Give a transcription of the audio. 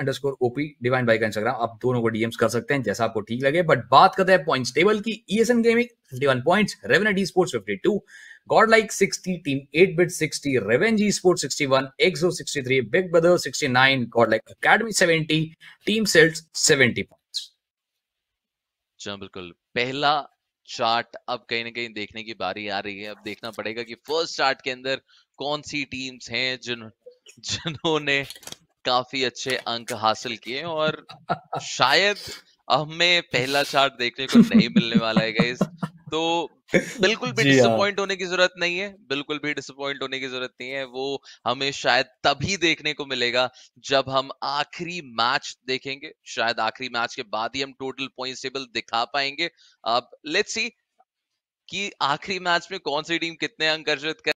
Underscore OP divine बाई का Instagram आप दोनों को डीएम्स कर सकते हैं जैसा आपको ठीक लगे बट बात करते हैं पॉइंट्स टेबल की ESN gaming fifty one point Revenant D sports fifty two God like sixty team eight bit 60 revenge E sports one XO sixty three big brother sixty nine God like academy seventy team Soul seventy point बिल्कुल पहला chart अब कहीं ना कहीं देखने की बारी आ रही है अब देखना पड़ेगा कि फर्स्ट चार्ट के अंदर कौन सी टीम्स हैं जिन जिन्होंने काफी अच्छे अंक हासिल किए और शायद हमें पहला चार्ट देखने को नहीं मिलने वाला है गाइस तो बिल्कुल भी डिसअपॉइंट हाँ। होने की जरूरत नहीं है बिल्कुल भी डिसअपॉइंट होने की जरूरत नहीं है वो हमें शायद तभी देखने को मिलेगा जब हम आखिरी मैच देखेंगे शायद आखिरी मैच के बाद ही हम टोटल पॉइंट टेबल दिखा पाएंगे अब लेट्स सी कि आखिरी मैच में कौन सी टीम कितने अंक अर्जित कर